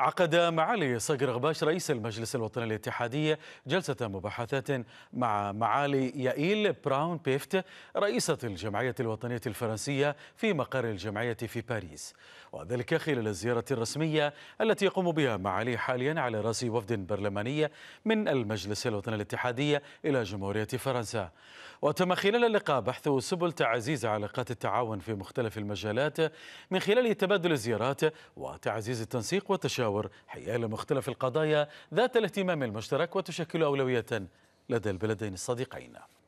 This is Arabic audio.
عقد معالي صقر غباش رئيس المجلس الوطني الاتحادي جلسة مباحثات مع معالي يائيل براون بيفت رئيسة الجمعية الوطنية الفرنسية في مقر الجمعية في باريس وذلك خلال الزيارة الرسمية التي يقوم بها معالي حاليا على رأس وفد برلماني من المجلس الوطني الاتحادي إلى جمهورية فرنسا وتم خلال اللقاء بحث سبل تعزيز علاقات التعاون في مختلف المجالات من خلال تبادل الزيارات وتعزيز التنسيق والتشاور المشاور حيال مختلف القضايا ذات الاهتمام المشترك وتشكل أولوية لدى البلدين الصديقين